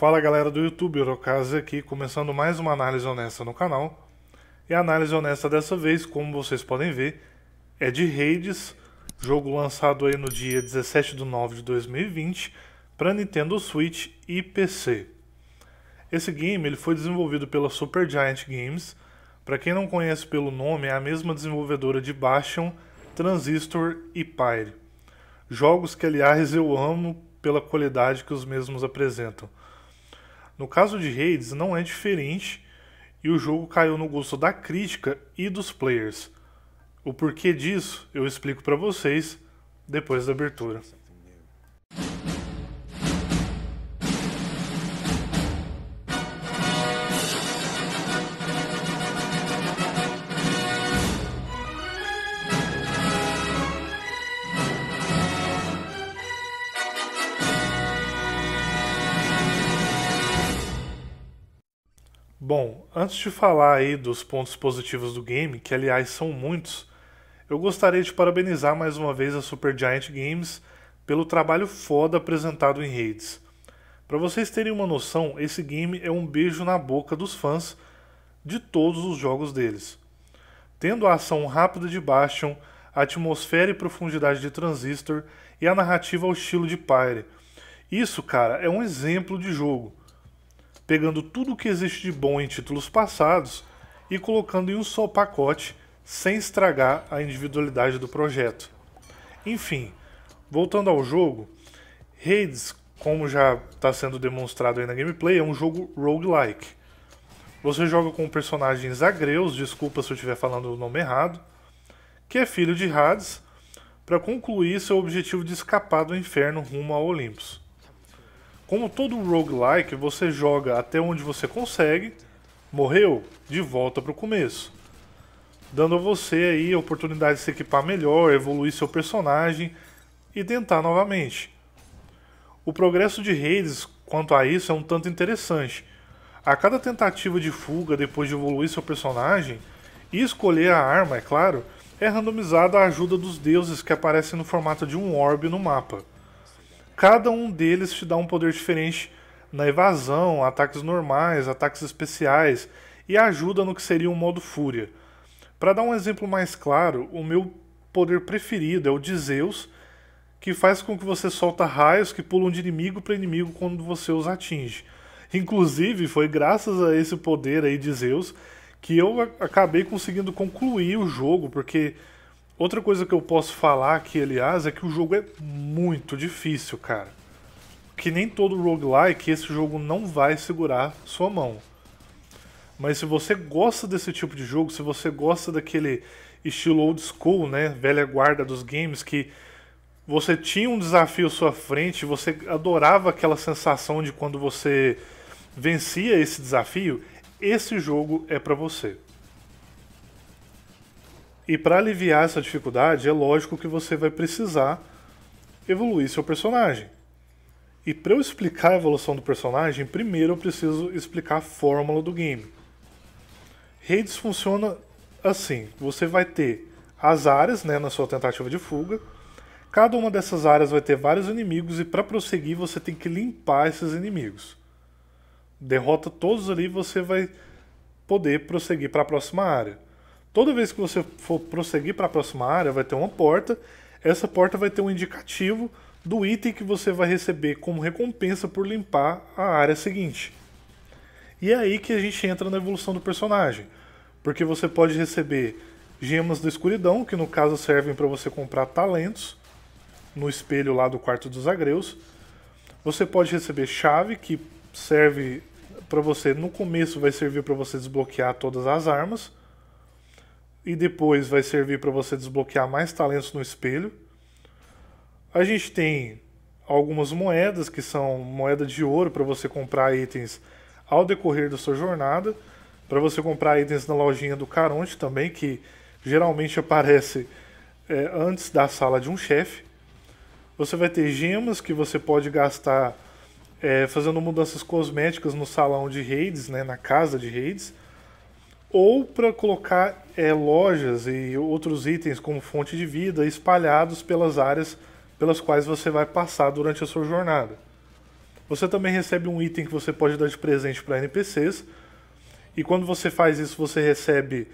Fala galera do YouTube, Eurocase aqui, começando mais uma análise honesta no canal. E a análise honesta dessa vez, como vocês podem ver, é de Hades, jogo lançado aí no dia 17 de nove de 2020 para Nintendo Switch e PC. Esse game ele foi desenvolvido pela Supergiant Games. Para quem não conhece pelo nome, é a mesma desenvolvedora de Bastion, Transistor e Pyre. Jogos que, aliás, eu amo pela qualidade que os mesmos apresentam. No caso de Hades, não é diferente e o jogo caiu no gosto da crítica e dos players. O porquê disso eu explico para vocês depois da abertura. Bom, antes de falar aí dos pontos positivos do game, que aliás são muitos, eu gostaria de parabenizar mais uma vez a Supergiant Games pelo trabalho foda apresentado em redes. Para vocês terem uma noção, esse game é um beijo na boca dos fãs de todos os jogos deles. Tendo a ação rápida de Bastion, a atmosfera e profundidade de Transistor e a narrativa ao estilo de Pyre. Isso, cara, é um exemplo de jogo pegando tudo o que existe de bom em títulos passados e colocando em um só pacote sem estragar a individualidade do projeto. Enfim, voltando ao jogo, Hades, como já está sendo demonstrado aí na gameplay, é um jogo roguelike. Você joga com personagens agreus, desculpa se eu estiver falando o nome errado, que é filho de Hades, para concluir seu objetivo de escapar do inferno rumo ao Olympus. Como todo roguelike, você joga até onde você consegue, morreu, de volta para o começo. Dando a você aí a oportunidade de se equipar melhor, evoluir seu personagem e tentar novamente. O progresso de redes quanto a isso é um tanto interessante. A cada tentativa de fuga depois de evoluir seu personagem e escolher a arma, é claro, é randomizada a ajuda dos deuses que aparecem no formato de um orbe no mapa cada um deles te dá um poder diferente na evasão, ataques normais, ataques especiais e ajuda no que seria um modo fúria. Para dar um exemplo mais claro, o meu poder preferido é o de Zeus, que faz com que você solta raios que pulam de inimigo para inimigo quando você os atinge. Inclusive, foi graças a esse poder aí de Zeus que eu acabei conseguindo concluir o jogo, porque Outra coisa que eu posso falar aqui, aliás, é que o jogo é muito difícil, cara. Que nem todo roguelike, esse jogo não vai segurar sua mão. Mas se você gosta desse tipo de jogo, se você gosta daquele estilo old school, né, velha guarda dos games, que você tinha um desafio à sua frente, você adorava aquela sensação de quando você vencia esse desafio, esse jogo é para você. E para aliviar essa dificuldade, é lógico que você vai precisar evoluir seu personagem. E para eu explicar a evolução do personagem, primeiro eu preciso explicar a fórmula do game. Redes funciona assim: você vai ter as áreas né, na sua tentativa de fuga. Cada uma dessas áreas vai ter vários inimigos e para prosseguir você tem que limpar esses inimigos. Derrota todos ali, você vai poder prosseguir para a próxima área. Toda vez que você for prosseguir para a próxima área, vai ter uma porta. Essa porta vai ter um indicativo do item que você vai receber como recompensa por limpar a área seguinte. E é aí que a gente entra na evolução do personagem, porque você pode receber gemas da escuridão, que no caso servem para você comprar talentos no espelho lá do quarto dos agreus. Você pode receber chave, que serve para você no começo vai servir para você desbloquear todas as armas e depois vai servir para você desbloquear mais talentos no espelho. A gente tem algumas moedas que são moeda de ouro para você comprar itens ao decorrer da sua jornada, para você comprar itens na lojinha do Caronte também, que geralmente aparece é, antes da sala de um chefe. Você vai ter gemas que você pode gastar é, fazendo mudanças cosméticas no salão de raids, né, na casa de raids ou para colocar é, lojas e outros itens como fonte de vida espalhados pelas áreas pelas quais você vai passar durante a sua jornada. Você também recebe um item que você pode dar de presente para NPCs, e quando você faz isso, você recebe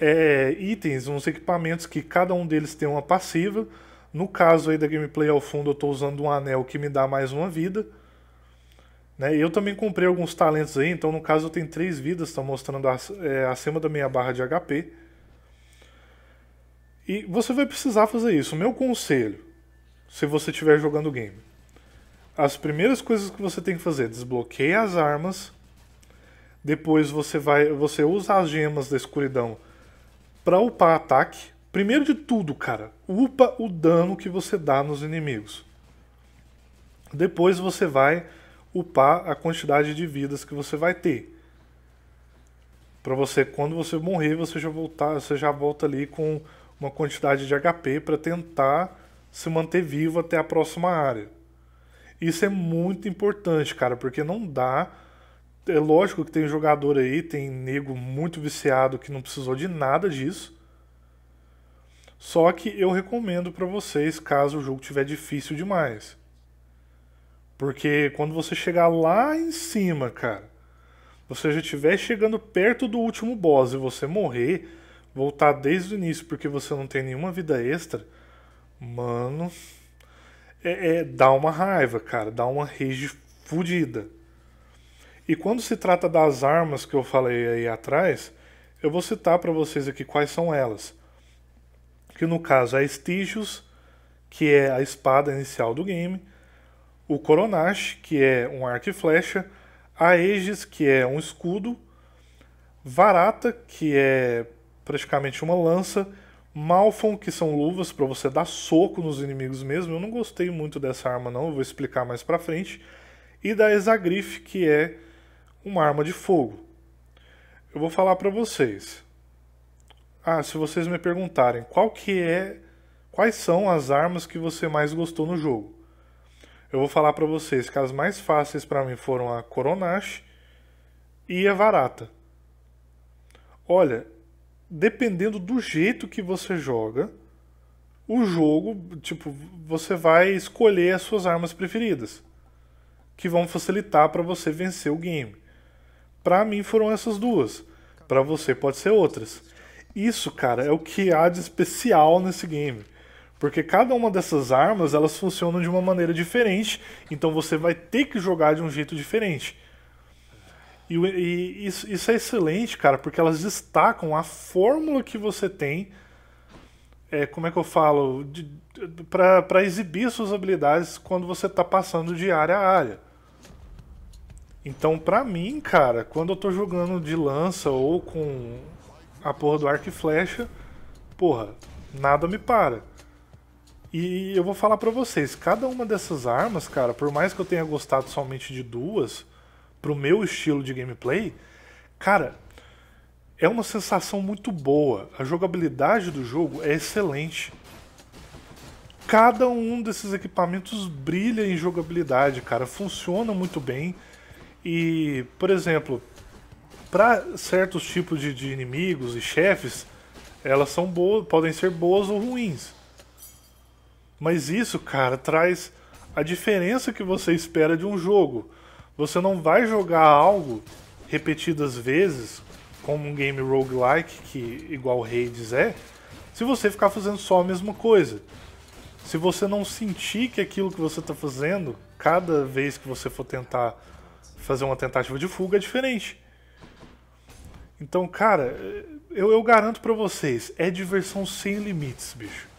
é, itens, uns equipamentos que cada um deles tem uma passiva. No caso aí da gameplay ao fundo, eu estou usando um anel que me dá mais uma vida. Né? Eu também comprei alguns talentos aí, então no caso eu tenho três vidas, estão tá mostrando é, acima da minha barra de HP. E você vai precisar fazer isso. Meu conselho, se você estiver jogando o game, as primeiras coisas que você tem que fazer, desbloqueia as armas. Depois você vai, você usa as gemas da escuridão para upar ataque. Primeiro de tudo, cara, upa o dano que você dá nos inimigos. Depois você vai upar a quantidade de vidas que você vai ter. Para você, quando você morrer, você já voltar, você já volta ali com uma quantidade de HP para tentar se manter vivo até a próxima área. Isso é muito importante, cara, porque não dá. É lógico que tem jogador aí, tem nego muito viciado que não precisou de nada disso. Só que eu recomendo para vocês, caso o jogo tiver difícil demais. Porque quando você chegar lá em cima, cara, você já estiver chegando perto do último boss e você morrer, voltar desde o início porque você não tem nenhuma vida extra, mano, é, é dá uma raiva, cara, dá uma rage fodida. E quando se trata das armas que eu falei aí atrás, eu vou citar para vocês aqui quais são elas. Que no caso é Stigios, que é a espada inicial do game, o Coronash, que é um arco e flecha, a Aegis, que é um escudo, Varata, que é praticamente uma lança, Malfon, que são luvas para você dar soco nos inimigos mesmo. Eu não gostei muito dessa arma não, eu vou explicar mais para frente. E da Exagrif, que é uma arma de fogo. Eu vou falar para vocês. Ah, se vocês me perguntarem qual que é, quais são as armas que você mais gostou no jogo? Eu vou falar para vocês que as mais fáceis para mim foram a Coronache e a Varata. Olha, dependendo do jeito que você joga, o jogo, tipo, você vai escolher as suas armas preferidas, que vão facilitar para você vencer o game. Para mim foram essas duas. Para você pode ser outras. Isso, cara, é o que há de especial nesse game porque cada uma dessas armas elas funcionam de uma maneira diferente, então você vai ter que jogar de um jeito diferente. E, e isso, isso, é excelente, cara, porque elas destacam a fórmula que você tem, é, como é que eu falo, para exibir suas habilidades quando você está passando de área a área. Então, para mim, cara, quando eu tô jogando de lança ou com a porra do arco e flecha, porra, nada me para. E eu vou falar para vocês, cada uma dessas armas, cara, por mais que eu tenha gostado somente de duas, pro meu estilo de gameplay, cara, é uma sensação muito boa. A jogabilidade do jogo é excelente. Cada um desses equipamentos brilha em jogabilidade, cara, funciona muito bem. E, por exemplo, para certos tipos de, de inimigos e chefes, elas são boas, podem ser boas ou ruins. Mas isso, cara, traz a diferença que você espera de um jogo. Você não vai jogar algo repetidas vezes, como um game roguelike, que igual Hades é, se você ficar fazendo só a mesma coisa. Se você não sentir que aquilo que você está fazendo, cada vez que você for tentar fazer uma tentativa de fuga, é diferente. Então, cara, eu, eu garanto para vocês, é diversão sem limites, bicho.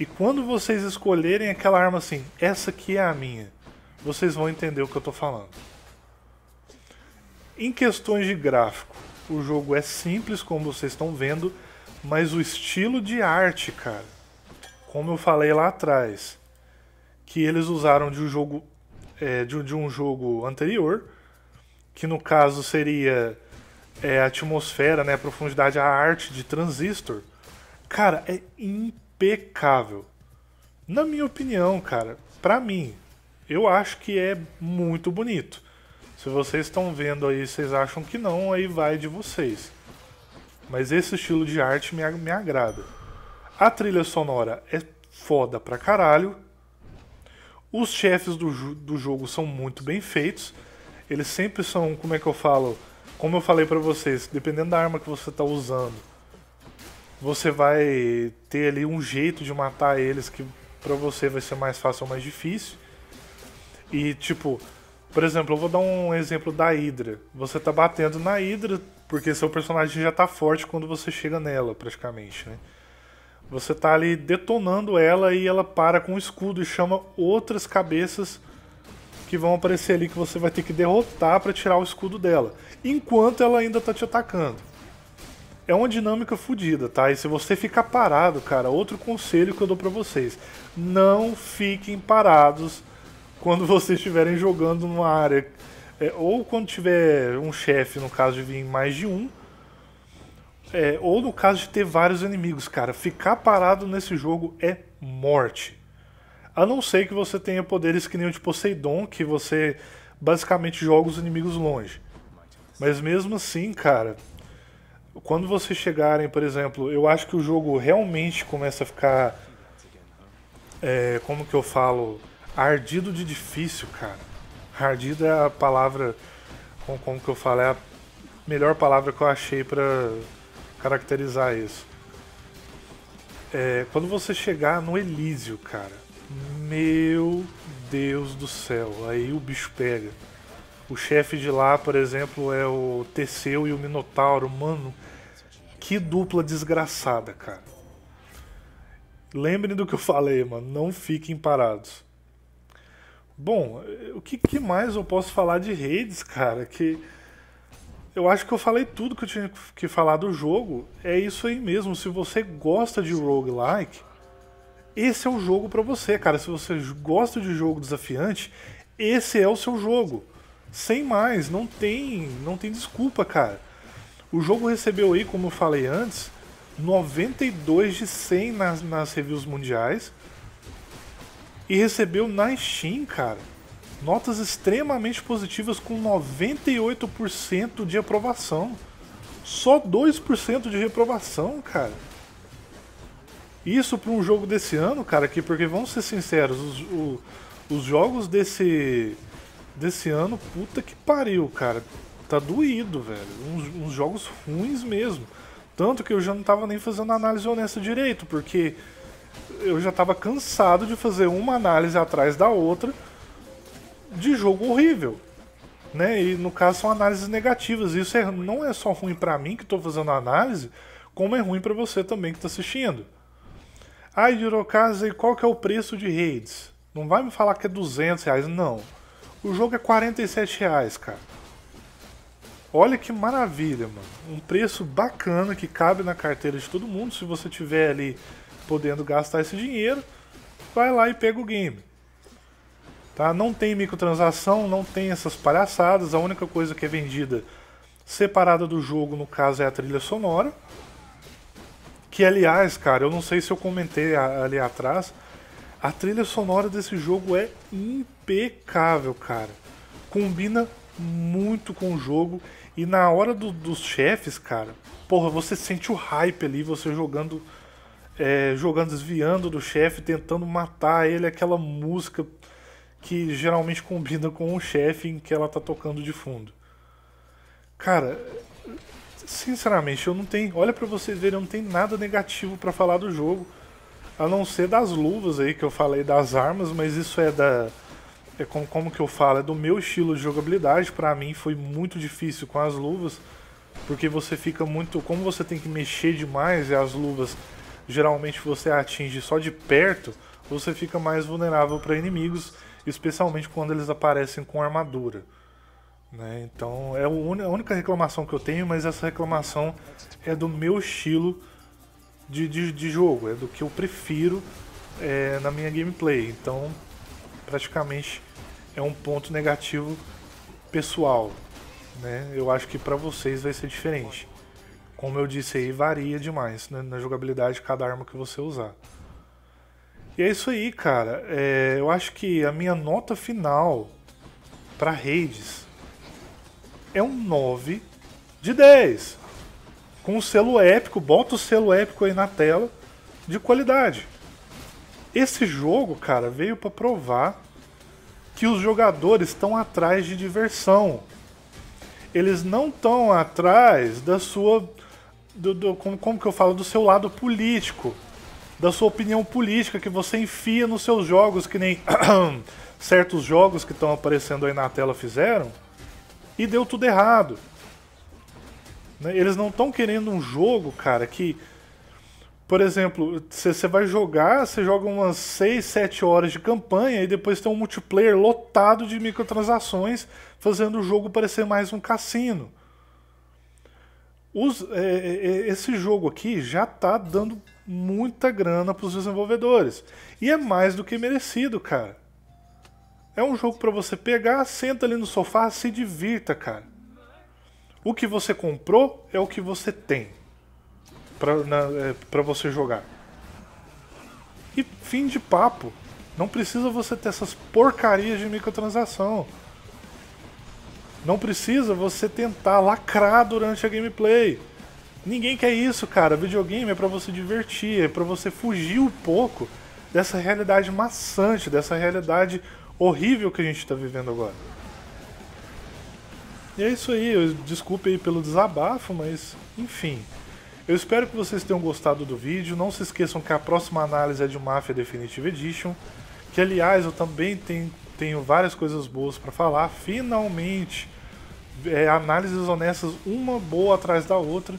E quando vocês escolherem aquela arma assim, essa aqui é a minha, vocês vão entender o que eu estou falando. Em questões de gráfico, o jogo é simples, como vocês estão vendo, mas o estilo de arte, cara, como eu falei lá atrás, que eles usaram de um jogo, é, de, de, um jogo anterior, que no caso seria é, a atmosfera, né, a profundidade, a arte de Transistor, cara, é incrível impecável. Na minha opinião, cara, para mim, eu acho que é muito bonito. Se vocês estão vendo aí, vocês acham que não, aí vai de vocês. Mas esse estilo de arte me, me agrada. A trilha sonora é foda pra caralho. Os chefes do, do jogo são muito bem feitos. Eles sempre são, como é que eu falo? Como eu falei para vocês, dependendo da arma que você tá usando, você vai ter ali um jeito de matar eles que para você vai ser mais fácil ou mais difícil. E tipo, por exemplo, eu vou dar um exemplo da Hydra. Você tá batendo na Hydra porque seu personagem já tá forte quando você chega nela, praticamente, né? Você tá ali detonando ela e ela para com o um escudo e chama outras cabeças que vão aparecer ali que você vai ter que derrotar para tirar o escudo dela, enquanto ela ainda tá te atacando é uma dinâmica fodida, tá? E se você ficar parado, cara, outro conselho que eu dou para vocês: não fiquem parados quando vocês estiverem jogando numa área. É, ou quando tiver um chefe, no caso de vir mais de um. É, ou no caso de ter vários inimigos, cara. Ficar parado nesse jogo é morte. A não ser que você tenha poderes que nem o de Poseidon, que você basicamente joga os inimigos longe. Mas mesmo assim, cara, quando vocês chegarem, por exemplo, eu acho que o jogo realmente começa a ficar. É, como que eu falo? Ardido de difícil, cara. Ardido é a palavra. Como, como que eu falo? É a melhor palavra que eu achei para caracterizar isso. É, quando você chegar no Elísio, cara. Meu Deus do céu. Aí o bicho pega. O chefe de lá, por exemplo, é o Teseu e o Minotauro. Mano, que dupla desgraçada, cara. Lembrem do que eu falei, mano. Não fiquem parados. Bom, eh, o que, que, mais eu posso falar de redes, cara? Que eu acho que eu falei tudo que eu tinha que falar do jogo. É isso aí mesmo. Se você gosta de roguelike, esse é o jogo para você, cara. Se você gosta de jogo desafiante, esse é o seu jogo. Sem mais, não tem, não tem desculpa, cara. O jogo recebeu aí, como eu falei antes, 92 de 100 nas, nas reviews mundiais e recebeu na Steam, cara, notas extremamente positivas com 98% de aprovação. Só 2% de reprovação, cara. Isso para um jogo desse ano, cara, que porque vamos ser sinceros, os, o, os jogos desse desse ano, puta que pariu, cara. Tá doído, velho. Uns, uns, jogos ruins mesmo. Tanto que eu já não tava nem fazendo análise honesta direito, porque eu já tava cansado de fazer uma análise atrás da outra de jogo horrível. Né? E no caso são análises negativas. Isso é, não é só ruim para mim que tô fazendo análise, como é ruim para você também que tá assistindo. Ai, ah, Dirocasa, qual que é o preço de raids? Não vai me falar que é 200 reais, não. O jogo é 47 reais, cara. Olha que maravilha, mano. Um preço bacana que cabe na carteira de todo mundo. Se você tiver ali podendo gastar esse dinheiro, vai lá e pega o game. Tá? Não tem microtransação, não tem essas palhaçadas. A única coisa que é vendida separada do jogo, no caso, é a trilha sonora. Que, aliás, cara, eu não sei se eu comentei ali atrás, a trilha sonora desse jogo é impecável, cara. Combina muito com o jogo. E na hora do, dos chefes, cara, porra, você sente o hype ali, você jogando. É, jogando, desviando do chefe, tentando matar ele, aquela música que geralmente combina com o chefe em que ela tá tocando de fundo. Cara, sinceramente, eu não tenho. Olha para vocês verem, eu não tenho nada negativo para falar do jogo. A não ser das luvas aí que eu falei, das armas, mas isso é da. É como, como que eu falo? É do meu estilo de jogabilidade. Para mim foi muito difícil com as luvas, porque você fica muito. Como você tem que mexer demais e as luvas geralmente você atinge só de perto, você fica mais vulnerável para inimigos, especialmente quando eles aparecem com armadura. Né? Então é a única reclamação que eu tenho, mas essa reclamação é do meu estilo de, de, de jogo, é do que eu prefiro é, na minha gameplay. Então, praticamente é um ponto negativo pessoal. Né? Eu acho que para vocês vai ser diferente. Como eu disse aí, varia demais né? na jogabilidade de cada arma que você usar. E é isso aí, cara. É, eu acho que a minha nota final para raids é um 9 de 10 com um selo épico, bota o selo épico aí na tela de qualidade. Esse jogo, cara, veio para provar que os jogadores estão atrás de diversão. Eles não estão atrás da sua do, do, como, como que eu falo do seu lado político, da sua opinião política que você enfia nos seus jogos, que nem certos jogos que estão aparecendo aí na tela fizeram, e deu tudo errado. Né? Eles não estão querendo um jogo, cara, que. Por exemplo, você vai jogar, você joga umas 6, 7 horas de campanha e depois tem um multiplayer lotado de microtransações, fazendo o jogo parecer mais um cassino. Os, é, é, é esse jogo aqui já está dando muita grana para os desenvolvedores. E é mais do que merecido, cara. É um jogo para você pegar, senta ali no sofá, se divirta, cara. O que você comprou é o que você tem para é, você jogar. E fim de papo. Não precisa você ter essas porcarias de microtransação. Não precisa você tentar lacrar durante a gameplay. Ninguém quer isso, cara. Videogame é para você divertir, é para você fugir um pouco dessa realidade maçante, dessa realidade horrível que a gente está vivendo agora. E é isso aí, eu, desculpe aí pelo desabafo, mas enfim. Eu espero que vocês tenham gostado do vídeo. Não se esqueçam que a próxima análise é de Mafia Definitive Edition. Que aliás eu também tenho, tenho várias coisas boas para falar. Finalmente, é, análises honestas, uma boa atrás da outra.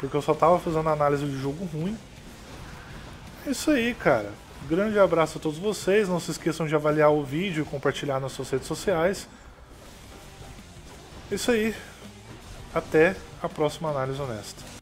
Porque eu só tava fazendo análise de jogo ruim. É isso aí, cara. Grande abraço a todos vocês. Não se esqueçam de avaliar o vídeo e compartilhar nas suas redes sociais. Isso aí. Até a próxima análise honesta.